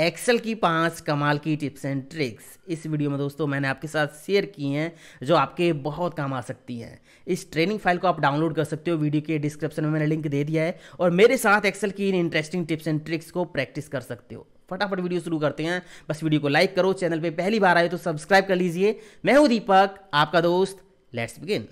Excel की पांच कमाल की टिप्स एंड ट्रिक्स इस वीडियो में दोस्तों मैंने आपके साथ शेयर की हैं जो आपके बहुत काम आ सकती हैं इस ट्रेनिंग फाइल को आप डाउनलोड कर सकते हो वीडियो के डिस्क्रिप्शन में मैंने लिंक दे दिया है और मेरे साथ एक्सेल की इन इंटरेस्टिंग टिप्स एंड ट्रिक्स को प्रैक्टिस कर सकते हो फटाफट वीडियो शुरू करते हैं बस वीडियो को लाइक करो चैनल पर पहली बार आए तो सब्सक्राइब कर लीजिए मैं हूँ दीपक आपका दोस्त लेट्स बिगिन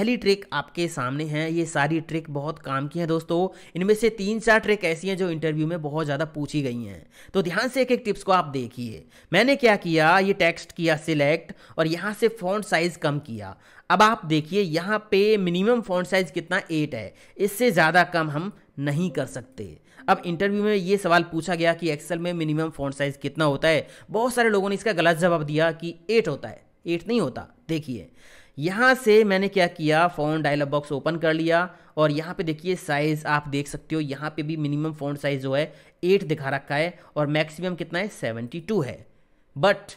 पहली ट्रिक आपके सामने है ये सारी ट्रिक बहुत काम की है दोस्तों इनमें से तीन चार ट्रिक ऐसी हैं जो इंटरव्यू में बहुत ज़्यादा पूछी गई हैं तो ध्यान से एक एक टिप्स को आप देखिए मैंने क्या किया ये टेक्स्ट किया सिलेक्ट और यहाँ से फ़ॉन्ट साइज़ कम किया अब आप देखिए यहाँ पे मिनिमम फ़ॉन्ट साइज़ कितना एट है इससे ज़्यादा कम हम नहीं कर सकते अब इंटरव्यू में ये सवाल पूछा गया कि एक्सेल में मिनिमम फ़ॉन्ट साइज़ कितना होता है बहुत सारे लोगों ने इसका गलत जवाब दिया कि एट होता है एट नहीं होता देखिए यहाँ से मैंने क्या किया फ़ोन डायलॉग बॉक्स ओपन कर लिया और यहाँ पे देखिए साइज़ आप देख सकते हो यहाँ पे भी मिनिमम फ़ोन साइज़ जो है एट दिखा रखा है और मैक्सिमम कितना है सेवेंटी टू है बट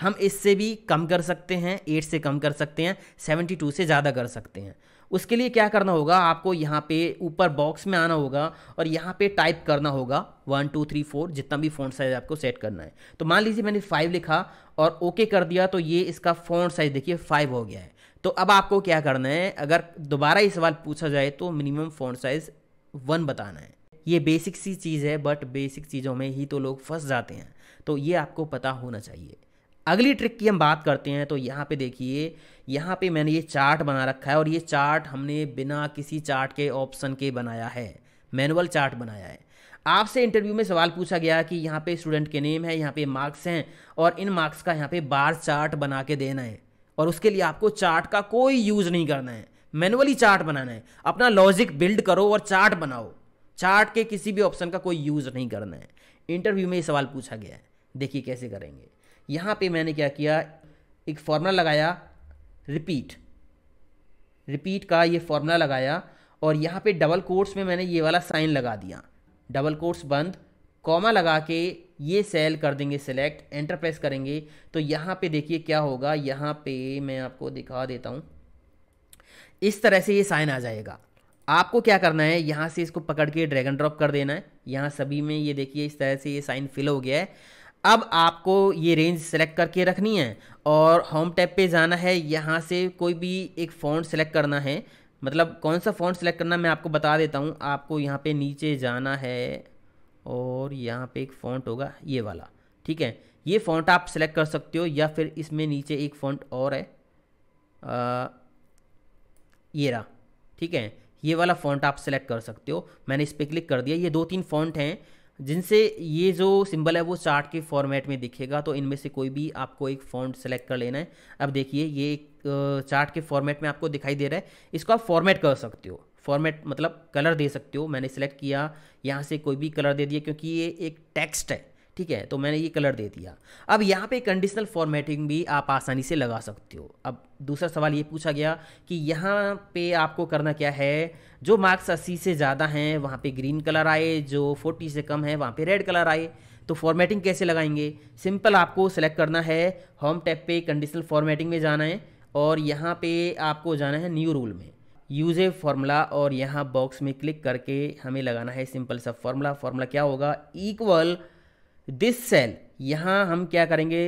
हम इससे भी कम कर सकते हैं एट से कम कर सकते हैं सेवेंटी टू से ज़्यादा कर सकते हैं उसके लिए क्या करना होगा आपको यहाँ पे ऊपर बॉक्स में आना होगा और यहाँ पे टाइप करना होगा वन टू थ्री फोर जितना भी फ़ॉन्ट साइज़ आपको सेट करना है तो मान लीजिए मैंने फाइव लिखा और ओके कर दिया तो ये इसका फ़ॉन्ट साइज़ देखिए फाइव हो गया है तो अब आपको क्या करना है अगर दोबारा ये सवाल पूछा जाए तो मिनिमम फ़ॉन्ट साइज़ वन बताना है ये बेसिक सी चीज़ है बट बेसिक चीज़ों में ही तो लोग फंस जाते हैं तो ये आपको पता होना चाहिए अगली ट्रिक की हम बात करते हैं तो यहाँ पे देखिए यहाँ पे मैंने ये चार्ट बना रखा है और ये चार्ट हमने बिना किसी चार्ट के ऑप्शन के बनाया है मैनुअल चार्ट बनाया है आपसे इंटरव्यू में सवाल पूछा गया कि यहाँ पे स्टूडेंट के नेम है यहाँ पे मार्क्स हैं और इन मार्क्स का यहाँ पे बार चार्ट बना के देना है और उसके लिए आपको चार्ट का कोई यूज़ नहीं करना है मैनुअली चार्ट बनाना है अपना लॉजिक बिल्ड करो और चार्ट बनाओ चार्ट के किसी भी ऑप्शन का कोई यूज़ नहीं करना है इंटरव्यू में ये सवाल पूछा गया है देखिए कैसे करेंगे यहाँ पे मैंने क्या किया एक फार्मूला लगाया रिपीट रिपीट का ये फार्मूला लगाया और यहाँ पे डबल कोर्स में मैंने ये वाला साइन लगा दिया डबल कोर्स बंद कॉमा लगा के ये सेल कर देंगे सिलेक्ट एंटर प्रेस करेंगे तो यहाँ पे देखिए क्या होगा यहाँ पे मैं आपको दिखा देता हूँ इस तरह से ये साइन आ जाएगा आपको क्या करना है यहाँ से इसको पकड़ के ड्रैगन ड्रॉप कर देना है यहाँ सभी में ये देखिए इस तरह से ये साइन फिल हो गया है अब आपको ये रेंज सेलेक्ट करके रखनी है और होम टैब पे जाना है यहाँ से कोई भी एक फ़ोन सेलेक्ट करना है मतलब कौन सा फोन सेलेक्ट करना मैं आपको बता देता हूँ आपको यहाँ पे नीचे जाना है और यहाँ पे एक फ़ॉन्ट होगा ये वाला ठीक है ये फ़ॉन्ट आप सेलेक्ट कर सकते हो या फिर इसमें नीचे एक फ़ॉन्ट और है आ, ये रहा ठीक है ये वाला फ़ॉन्ट आप सेलेक्ट कर सकते हो मैंने इस पर क्लिक कर दिया ये दो तीन फ़ॉन्ट हैं जिनसे ये जो सिंबल है वो चार्ट के फॉर्मेट में दिखेगा तो इनमें से कोई भी आपको एक फॉन्ट सेलेक्ट कर लेना है अब देखिए ये एक चार्ट के फॉर्मेट में आपको दिखाई दे रहा है इसको आप फॉर्मेट कर सकते हो फॉर्मेट मतलब कलर दे सकते हो मैंने सेलेक्ट किया यहाँ से कोई भी कलर दे दिया क्योंकि ये एक टेक्स्ट है ठीक है तो मैंने ये कलर दे दिया अब यहाँ पे कंडीशनल फॉर्मेटिंग भी आप आसानी से लगा सकते हो अब दूसरा सवाल ये पूछा गया कि यहाँ पे आपको करना क्या है जो मार्क्स अस्सी से ज़्यादा हैं वहाँ पे ग्रीन कलर आए जो फोर्टी से कम है वहाँ पे रेड कलर आए तो फॉर्मेटिंग कैसे लगाएंगे सिंपल आपको सेलेक्ट करना है होम टैप पे कंडीशनल फॉर्मेटिंग में जाना है और यहाँ पे आपको जाना है न्यू रूल में यूज ए फार्मूला और यहाँ बॉक्स में क्लिक करके हमें लगाना है सिंपल सा फॉर्मूला फॉर्मूला क्या होगा इक्वल दिस सेल यहाँ हम क्या करेंगे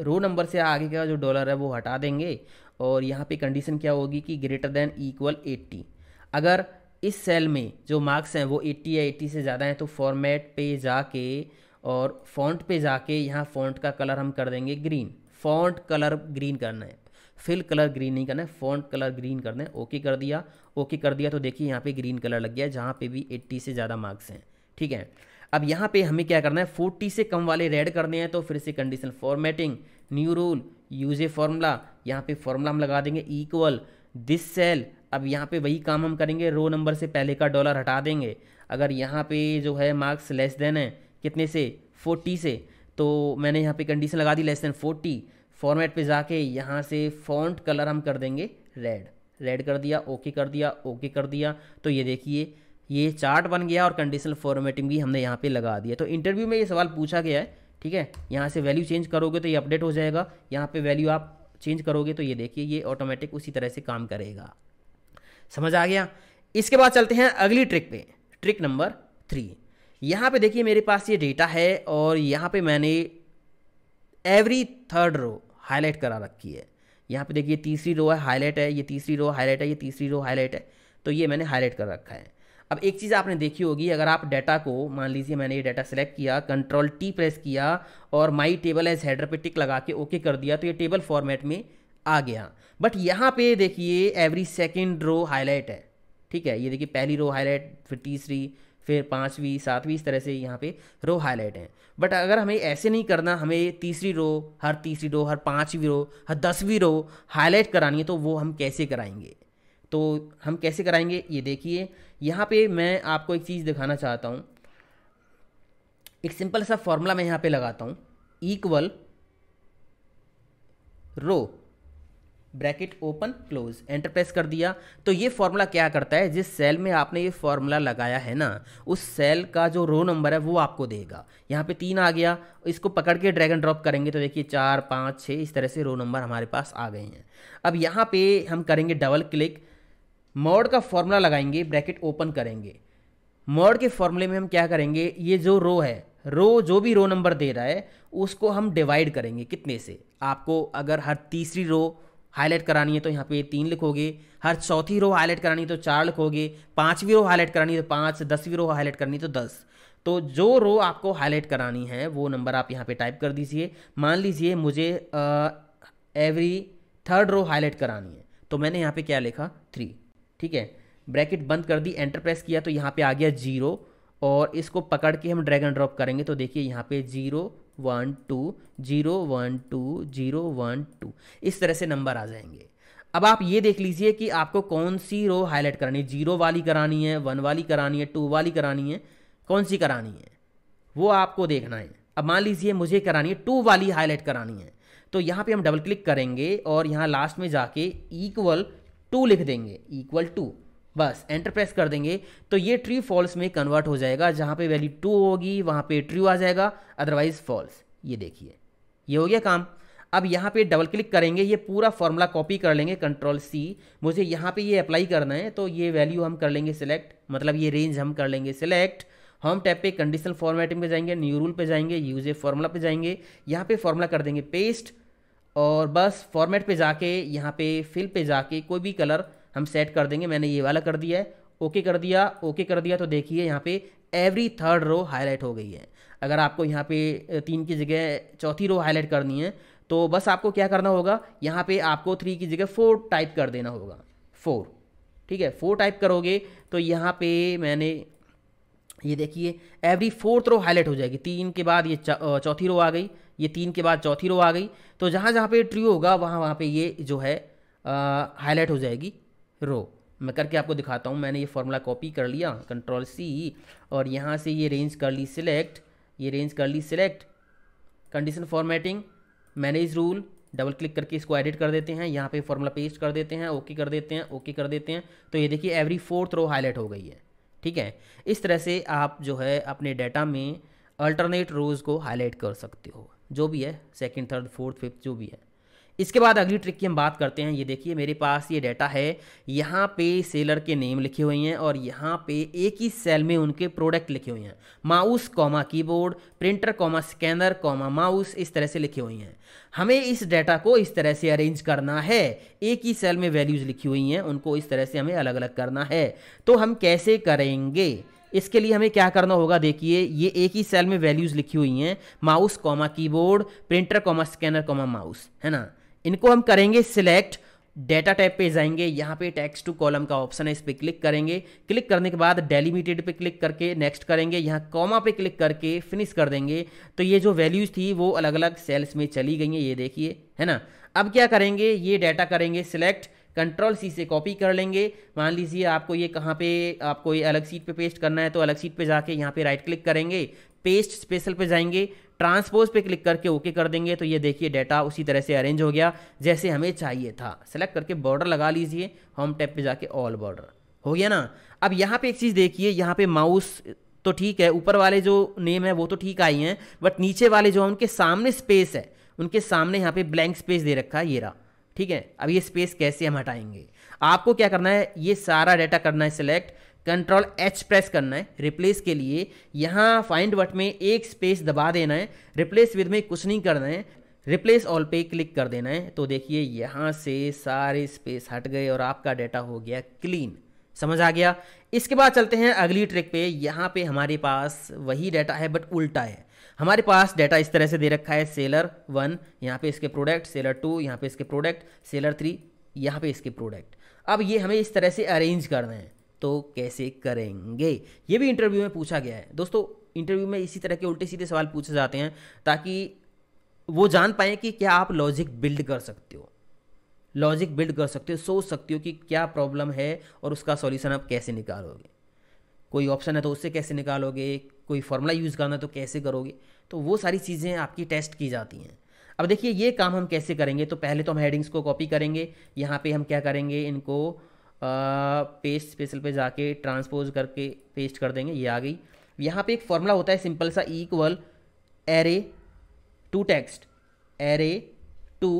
रो नंबर से आगे का जो डॉलर है वो हटा देंगे और यहाँ पे कंडीशन क्या होगी कि ग्रेटर देन इक्वल 80 अगर इस सेल में जो मार्क्स हैं वो 80 या 80 से ज़्यादा हैं तो फॉर्मेट पे जाके और फॉन्ट पे जाके यहाँ फॉन्ट का कलर हम कर देंगे ग्रीन फॉन्ट कलर ग्रीन करना है फिल कलर ग्रीन नहीं करना है फॉन्ट कलर ग्रीन करना है ओके कर दिया ओके कर दिया तो देखिए यहाँ पे ग्रीन कलर लग गया जहाँ पे भी 80 से ज़्यादा मार्क्स हैं ठीक है अब यहाँ पे हमें क्या करना है फोर्टी से कम वाले रेड करने हैं तो फिर से condition formatting new rule use a formula यहाँ पे फॉर्मूला हम लगा देंगे इक्वल दिस सेल अब यहाँ पे वही काम हम करेंगे रो नंबर से पहले का डॉलर हटा देंगे अगर यहाँ पे जो है मार्क्स लेस देन है कितने से फोर्टी से तो मैंने यहाँ पे कंडीशन लगा दी लेस देन फोर्टी फॉर्मेट पे जाके यहाँ से फॉन्ट कलर हम कर देंगे रेड रेड कर दिया ओके कर दिया ओके कर दिया तो ये देखिए ये चार्ट बन गया और कंडीशनल फॉर्मेटिंग भी हमने यहाँ पे लगा दिया तो इंटरव्यू में ये सवाल पूछा गया है ठीक है यहाँ से वैल्यू चेंज करोगे तो ये अपडेट हो जाएगा यहाँ पे वैल्यू आप चेंज करोगे तो ये देखिए ये ऑटोमेटिक उसी तरह से काम करेगा समझ आ गया इसके बाद चलते हैं अगली ट्रिक पे ट्रिक नंबर थ्री यहाँ पे देखिए मेरे पास ये डेटा है और यहाँ पे मैंने एवरी थर्ड रो हाईलाइट करा रखी है यहाँ पे देखिए तीसरी रो है हाईलाइट है ये तीसरी रो हाईलाइट है ये तीसरी रो हाईलाइट है तो ये मैंने हाईलाइट कर रखा है अब एक चीज़ आपने देखी होगी अगर आप डाटा को मान लीजिए मैंने ये डाटा सेलेक्ट किया कंट्रोल टी प्रेस किया और माई टेबल एज हेडर पे टिक लगा के ओके कर दिया तो ये टेबल फॉर्मेट में आ गया बट यहाँ पे देखिए एवरी सेकेंड रो हाईलाइट है ठीक है ये देखिए पहली रो हाईलाइट फिर तीसरी फिर पाँचवीं सातवीं इस तरह से यहाँ पे रो हाईलाइट हैं बट अगर हमें ऐसे नहीं करना हमें तीसरी रो हर तीसरी रो हर पाँचवीं रो हर दसवीं रो हाईलाइट करानी है तो वो हम कैसे कराएंगे तो हम कैसे कराएंगे ये देखिए यहाँ पे मैं आपको एक चीज़ दिखाना चाहता हूँ एक सिंपल सा फॉर्मूला मैं यहाँ पे लगाता हूँ equal row bracket open close enter press कर दिया तो ये फॉर्मूला क्या करता है जिस सेल में आपने ये फॉर्मूला लगाया है ना उस सेल का जो रो नंबर है वो आपको देगा यहाँ पे तीन आ गया इसको पकड़ के ड्रैगन ड्रॉप करेंगे तो देखिए चार पाँच छः इस तरह से रो नंबर हमारे पास आ गए हैं अब यहाँ पे हम करेंगे डबल क्लिक मॉड का फॉर्मूला लगाएंगे ब्रैकेट ओपन करेंगे मॉड के फॉर्मूले में हम क्या करेंगे ये जो रो है रो जो भी रो नंबर दे रहा है उसको हम डिवाइड करेंगे कितने से आपको अगर हर तीसरी रो हाईलाइट करानी है तो यहाँ पे तीन लिखोगे हर चौथी रो हाईलाइट करानी है तो चार लिखोगे पाँचवीं रो हाईलाइट करानी है तो पाँच दसवीं रो हाईलाइट करनी है तो दस तो जो रो आपको हाईलाइट करानी है वो नंबर आप यहाँ पे टाइप कर दीजिए मान लीजिए मुझे एवरी थर्ड रो हाईलाइट करानी है तो मैंने यहाँ पे क्या लिखा थ्री ठीक है ब्रैकेट बंद कर दी एंटर प्रेस किया तो यहाँ पे आ गया जीरो और इसको पकड़ के हम ड्रैग एंड ड्रॉप करेंगे तो देखिए यहाँ पे zero one two zero one two zero one two इस तरह से नंबर आ जाएंगे अब आप ये देख लीजिए कि आपको कौन सी रो हाईलाइट करानी है जीरो वाली करानी है वन वाली करानी है टू वाली करानी है कौन सी करानी है वो आपको देखना है अब मान लीजिए मुझे करानी है टू वाली हाईलाइट करानी है तो यहाँ पे हम डबल क्लिक करेंगे और यहाँ लास्ट में जाके इक्वल टू लिख देंगे इक्वल टू बस एंटर प्रेस कर देंगे तो ये ट्री फॉल्स में कन्वर्ट हो जाएगा जहाँ पे वैल्यू टू होगी वहाँ पे ट्रू आ जाएगा अदरवाइज फॉल्स ये देखिए ये हो गया काम अब यहाँ पे डबल क्लिक करेंगे ये पूरा फॉर्मूला कॉपी कर लेंगे कंट्रोल सी मुझे यहाँ पे ये अप्लाई करना है तो ये वैल्यू हम कर लेंगे सिलेक्ट मतलब ये रेंज हम कर लेंगे सिलेक्ट हम टैप पे कंडीशनल फॉर्मेटिंग पे जाएंगे न्यू रूल पे जाएंगे यूज ए फॉर्मूला पे जाएंगे यहाँ पे फॉर्मूला कर देंगे पेस्ट और बस फॉर्मेट पे जाके यहाँ पे फिल पे जाके कोई भी कलर हम सेट कर देंगे मैंने ये वाला कर दिया है ओके कर दिया ओके कर दिया तो देखिए यहाँ पे एवरी थर्ड रो हाईलाइट हो गई है अगर आपको यहाँ पे तीन की जगह चौथी रो हाईलाइट करनी है तो बस आपको क्या करना होगा यहाँ पे आपको थ्री की जगह फोर टाइप कर देना होगा फोर ठीक है फोर टाइप करोगे तो यहाँ पे मैंने ये देखिए एवरी फोर्थ रो हाईलाइट हो जाएगी तीन के बाद ये चौथी रो आ गई ये तीन के बाद चौथी रो आ गई तो जहाँ जहाँ पे ट्री होगा वहाँ वहाँ पे ये जो है हाईलाइट हो जाएगी रो मैं करके आपको दिखाता हूँ मैंने ये फॉर्मूला कॉपी कर लिया कंट्रोल सी और यहाँ से ये रेंज कर ली सिलेक्ट ये रेंज कर ली select condition formatting manage rule double click करके इसको एडिट कर देते हैं यहाँ पे फॉर्मूला पेस्ट कर देते हैं ओके कर देते हैं ओके कर देते हैं तो ये देखिए एवरी फोर्थ रो हाईलाइट हो गई है ठीक है इस तरह से आप जो है अपने डाटा में अल्टरनेट रोज़ को हाईलाइट कर सकते हो जो भी है सेकेंड थर्ड फोर्थ फिफ्थ जो भी है इसके बाद अगली ट्रिक की हम बात करते हैं ये देखिए मेरे पास ये डाटा है यहाँ पे सेलर के नेम लिखे हुए हैं और यहाँ पे एक ही सेल में उनके प्रोडक्ट लिखे हुए हैं mouse comma keyboard printer comma scanner comma mouse इस तरह से लिखे हुए हैं हमें इस डाटा को इस तरह से अरेंज करना है एक ही सेल में वैल्यूज़ लिखी हुई हैं उनको इस तरह से हमें अलग अलग करना है तो हम कैसे करेंगे इसके लिए हमें क्या करना होगा देखिए ये एक ही सेल में वैल्यूज़ लिखी हुई हैं mouse comma keyboard printer comma scanner comma mouse है ना इनको हम करेंगे सिलेक्ट डेटा टाइप पे जाएंगे यहाँ पे टैक्स टू कॉलम का ऑप्शन है इस पर क्लिक करेंगे क्लिक करने के बाद डेलीमिटेड पे क्लिक करके नेक्स्ट करेंगे यहाँ कॉमा पे क्लिक करके फिनिश कर देंगे तो ये जो वैल्यूज़ थी वो अलग अलग सेल्स में चली गई हैं ये देखिए है ना अब क्या करेंगे ये डेटा करेंगे सिलेक्ट कंट्रोल सी से कॉपी कर लेंगे मान लीजिए आपको ये कहाँ पे आपको ये अलग सीट पे पेस्ट करना है तो अलग सीट पे जाके यहाँ पे राइट क्लिक करेंगे पेस्ट स्पेशल पे जाएंगे ट्रांसपोज पे क्लिक करके ओके कर देंगे तो ये देखिए डाटा उसी तरह से अरेंज हो गया जैसे हमें चाहिए था सेलेक्ट करके बॉर्डर लगा लीजिए होम टैप पे जाके ऑल बॉर्डर हो गया ना अब यहाँ पे एक चीज़ देखिए यहाँ पे माउस तो ठीक है ऊपर वाले जो नेम है वो तो ठीक आई हैं बट नीचे वाले जो है उनके सामने स्पेस है उनके सामने यहाँ पे ब्लैंक स्पेस दे रखा है ये रहा ठीक है अब ये स्पेस कैसे हम हटाएंगे आपको क्या करना है ये सारा डाटा करना है सिलेक्ट कंट्रोल एच प्रेस करना है रिप्लेस के लिए यहाँ फाइंड वट में एक स्पेस दबा देना है रिप्लेस विद में कुछ नहीं करना है रिप्लेस ऑल पे क्लिक कर देना है तो देखिए यहाँ से सारे स्पेस हट गए और आपका डाटा हो गया क्लीन समझ आ गया इसके बाद चलते हैं अगली ट्रिक पे यहाँ पे हमारे पास वही डाटा है बट उल्टा है हमारे पास डाटा इस तरह से दे रखा है सेलर वन यहाँ पे इसके प्रोडक्ट सेलर टू यहाँ पे इसके प्रोडक्ट सेलर थ्री यहाँ पे इसके प्रोडक्ट अब ये हमें इस तरह से अरेंज करना है तो कैसे करेंगे ये भी इंटरव्यू में पूछा गया है दोस्तों इंटरव्यू में इसी तरह के उल्टे सीधे सवाल पूछे जाते हैं ताकि वो जान पाए कि क्या आप लॉजिक बिल्ड कर सकते हो लॉजिक बिल्ड कर सकते हो सोच सकते हो कि क्या प्रॉब्लम है और उसका सॉल्यूशन आप कैसे निकालोगे कोई ऑप्शन है तो उससे कैसे निकालोगे कोई फॉर्मूला यूज़ करना है तो कैसे करोगे तो वो सारी चीज़ें आपकी टेस्ट की जाती हैं अब देखिए ये काम हम कैसे करेंगे तो पहले तो हम हेडिंग्स को कॉपी करेंगे यहाँ पे हम क्या करेंगे इनको पेस्ट स्पेशल पे जाके ट्रांसपोज करके पेस्ट कर देंगे ये आ गई यहाँ पे एक फॉर्मूला होता है सिंपल सा equal array to text array to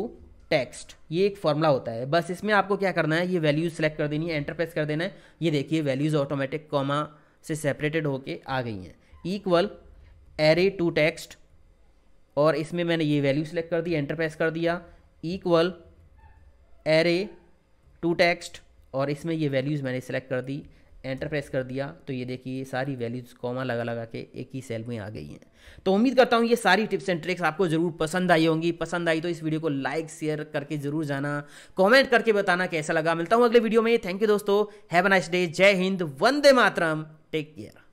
text ये एक फॉर्मूला होता है बस इसमें आपको क्या करना है ये वैल्यूज सेलेक्ट कर देनी है एंटर प्रेस कर देना है ये देखिए वैल्यूज ऑटोमेटिक कॉमा से सेपरेटेड होके आ गई हैं इक्वल एरे टू टेक्स्ट और इसमें मैंने ये वैल्यू सेलेक्ट कर दी एंटर प्रेस कर दिया इक्वल एरे टू टेक्स्ट और इसमें ये वैल्यूज़ मैंने सेलेक्ट कर दी एंटर प्रेस कर दिया तो ये देखिए सारी वैल्यूज़ कॉमा लगा लगा के एक ही सेल में आ गई हैं तो उम्मीद करता हूँ ये सारी टिप्स एंड ट्रिक्स आपको ज़रूर पसंद आई होंगी पसंद आई तो इस वीडियो को लाइक शेयर करके ज़रूर जाना कमेंट करके बताना कैसा लगा मिलता हूँ अगले वीडियो में थैंक यू दोस्तों have a nice day Jai Hind Vande Mataram take care